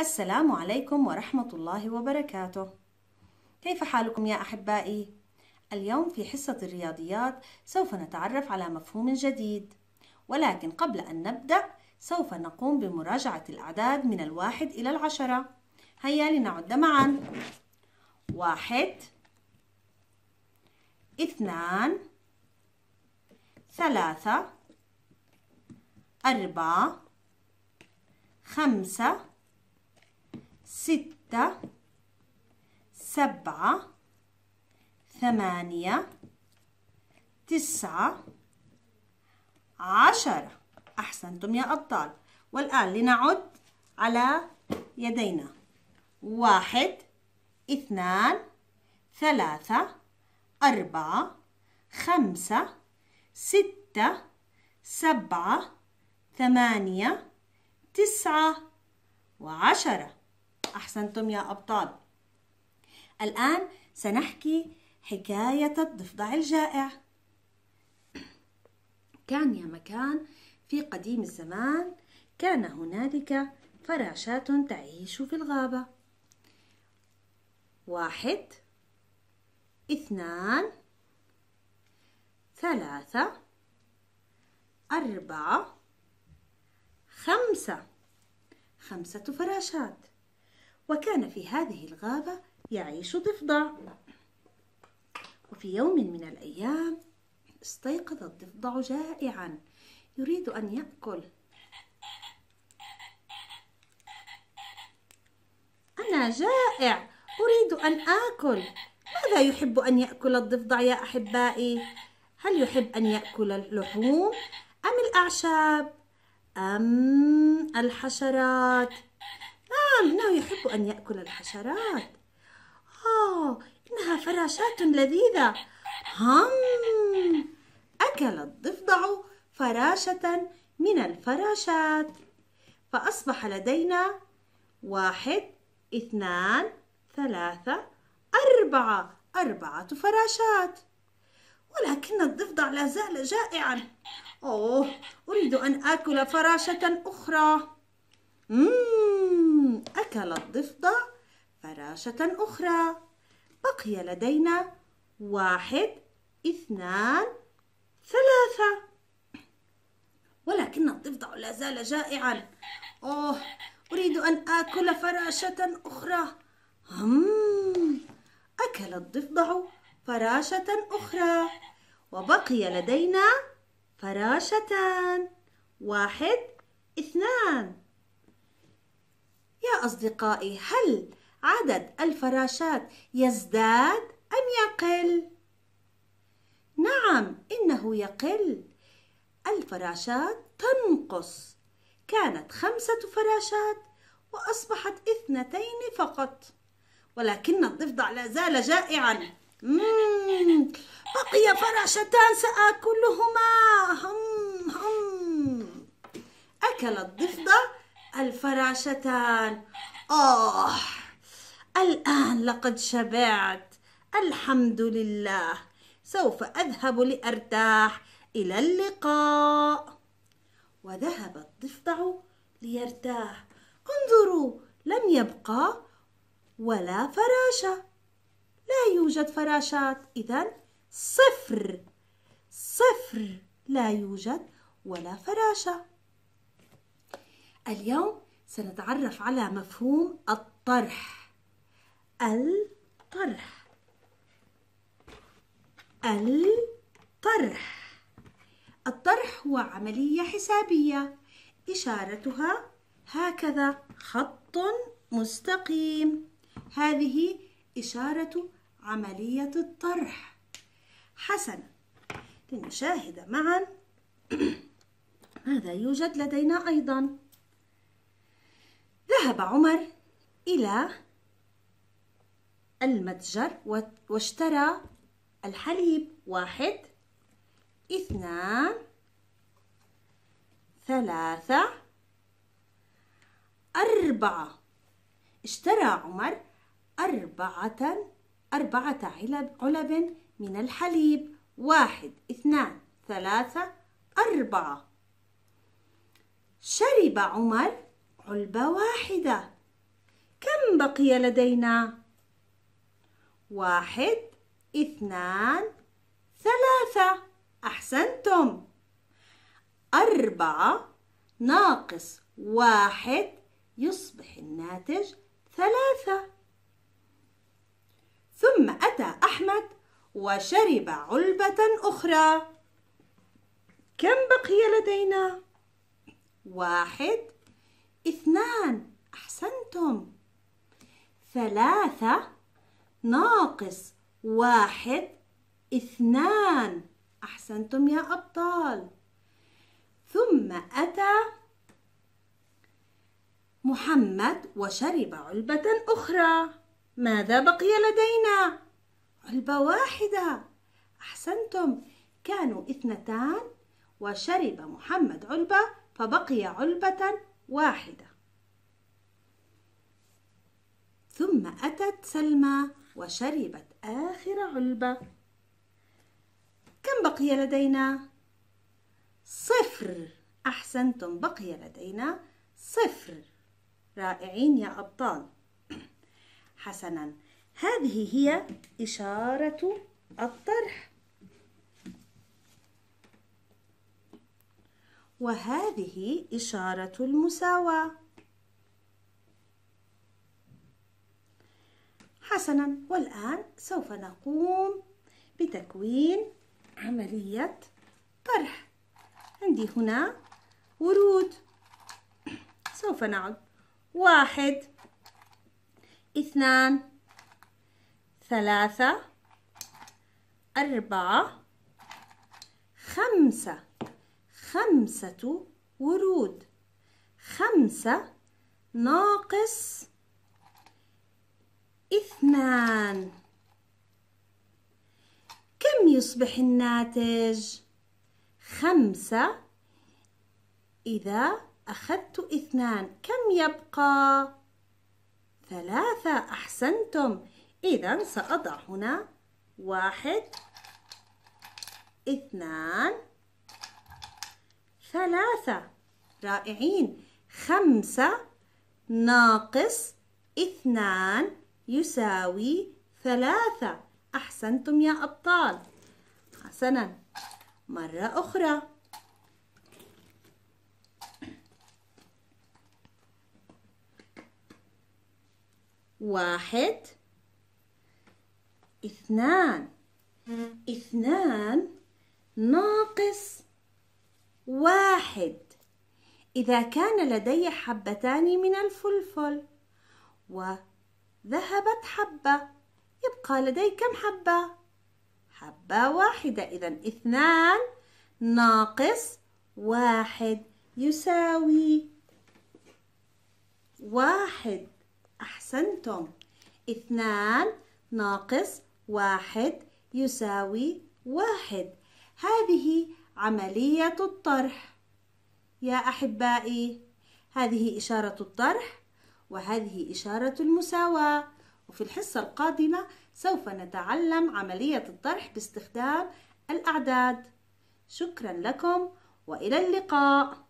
السلام عليكم ورحمة الله وبركاته كيف حالكم يا أحبائي؟ اليوم في حصة الرياضيات سوف نتعرف على مفهوم جديد ولكن قبل أن نبدأ سوف نقوم بمراجعة الأعداد من الواحد إلى العشرة هيا لنعد معا واحد اثنان ثلاثة أربعة خمسة ستة سبعة ثمانية تسعة عشرة أحسنتم يا أبطال والآن لنعد على يدينا واحد اثنان ثلاثة أربعة خمسة ستة سبعة ثمانية تسعة وعشرة أحسنتم يا أبطال الآن سنحكي حكاية الضفدع الجائع كان يا مكان في قديم الزمان كان هنالك فراشات تعيش في الغابة واحد اثنان ثلاثة أربعة خمسة خمسة فراشات وكان في هذه الغابة يعيش ضفدع وفي يوم من الأيام استيقظ الضفدع جائعا يريد أن يأكل أنا جائع أريد أن آكل ماذا يحب أن يأكل الضفدع يا أحبائي؟ هل يحب أن يأكل اللحوم أم الأعشاب أم الحشرات؟ إنه يحب أن يأكل الحشرات اه إنها فراشات لذيذة هم أكل الضفدع فراشة من الفراشات فأصبح لدينا واحد اثنان ثلاثة أربعة أربعة فراشات ولكن الضفدع لا زال جائعا أوه أريد أن آكل فراشة أخرى مم. أكل الضفدع فراشة أخرى بقي لدينا واحد اثنان ثلاثة ولكن الضفدع لا زال جائعا أوه أريد أن آكل فراشة أخرى هم أكل الضفدع فراشة أخرى وبقي لدينا فراشتان واحد اثنان أصدقائي هل عدد الفراشات يزداد أم يقل؟ نعم إنه يقل الفراشات تنقص كانت خمسة فراشات وأصبحت اثنتين فقط ولكن الضفدع لا زال جائعا بقي فراشتان سآكلهما هم هم أكل الضفدع الفراشتان اوه الآن لقد شبعت الحمد لله سوف أذهب لأرتاح إلى اللقاء وذهب الضفدع ليرتاح انظروا لم يبقى ولا فراشة لا يوجد فراشات إذا صفر صفر لا يوجد ولا فراشة اليوم سنتعرف على مفهوم الطرح الطرح الطرح الطرح هو عملية حسابية إشارتها هكذا خط مستقيم هذه إشارة عملية الطرح حسنا لنشاهد معا ماذا يوجد لدينا أيضا ذهب عمر إلى المتجر واشترى الحليب واحد اثنان ثلاثة أربعة اشترى عمر أربعة أربعة علب علب من الحليب واحد اثنان ثلاثة أربعة شرب عمر علبة واحدة كم بقي لدينا؟ واحد اثنان ثلاثة أحسنتم أربعة ناقص واحد يصبح الناتج ثلاثة ثم أتى أحمد وشرب علبة أخرى كم بقي لدينا؟ واحد اثنان أحسنتم ثلاثة ناقص واحد اثنان أحسنتم يا أبطال ثم أتى محمد وشرب علبة أخرى ماذا بقي لدينا؟ علبة واحدة أحسنتم كانوا اثنتان وشرب محمد علبة فبقي علبة واحدة ثم أتت سلمى وشربت آخر علبة كم بقي لدينا؟ صفر أحسنتم بقي لدينا صفر رائعين يا أبطال حسنا هذه هي إشارة الطرح وهذه إشارة المساواة حسنا والآن سوف نقوم بتكوين عملية طرح عندي هنا ورود سوف نعد واحد اثنان ثلاثة أربعة خمسة خمسة ورود خمسة ناقص اثنان كم يصبح الناتج؟ خمسة إذا أخذت اثنان كم يبقى؟ ثلاثة أحسنتم إذا سأضع هنا واحد اثنان ثلاثة رائعين خمسة ناقص اثنان يساوي ثلاثة أحسنتم يا أبطال حسنا مرة أخرى واحد اثنان اثنان ناقص واحد إذا كان لدي حبتان من الفلفل وذهبت حبة يبقى لدي كم حبة؟ حبة واحدة إذا اثنان ناقص واحد يساوي واحد أحسنتم اثنان ناقص واحد يساوي واحد هذه عملية الطرح يا أحبائي هذه إشارة الطرح وهذه إشارة المساواة وفي الحصة القادمة سوف نتعلم عملية الطرح باستخدام الأعداد شكرا لكم وإلى اللقاء